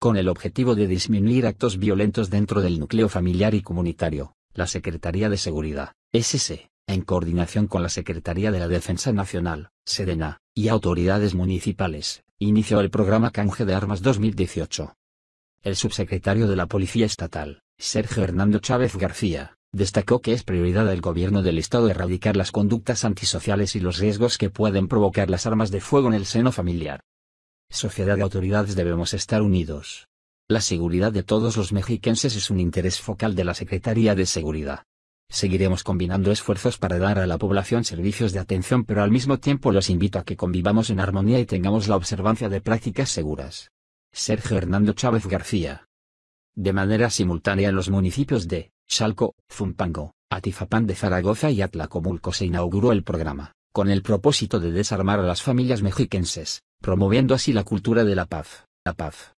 Con el objetivo de disminuir actos violentos dentro del núcleo familiar y comunitario, la Secretaría de Seguridad, SS, en coordinación con la Secretaría de la Defensa Nacional, Sedena, y autoridades municipales, inició el programa Canje de Armas 2018. El subsecretario de la Policía Estatal, Sergio Hernando Chávez García, destacó que es prioridad del gobierno del Estado erradicar las conductas antisociales y los riesgos que pueden provocar las armas de fuego en el seno familiar, Sociedad de autoridades debemos estar unidos. La seguridad de todos los mexiquenses es un interés focal de la Secretaría de Seguridad. Seguiremos combinando esfuerzos para dar a la población servicios de atención, pero al mismo tiempo los invito a que convivamos en armonía y tengamos la observancia de prácticas seguras. Sergio Hernando Chávez García. De manera simultánea en los municipios de Chalco, Zumpango, Atizapán de Zaragoza y Atlacomulco se inauguró el programa, con el propósito de desarmar a las familias mexiquenses, promoviendo así la cultura de la paz. La paz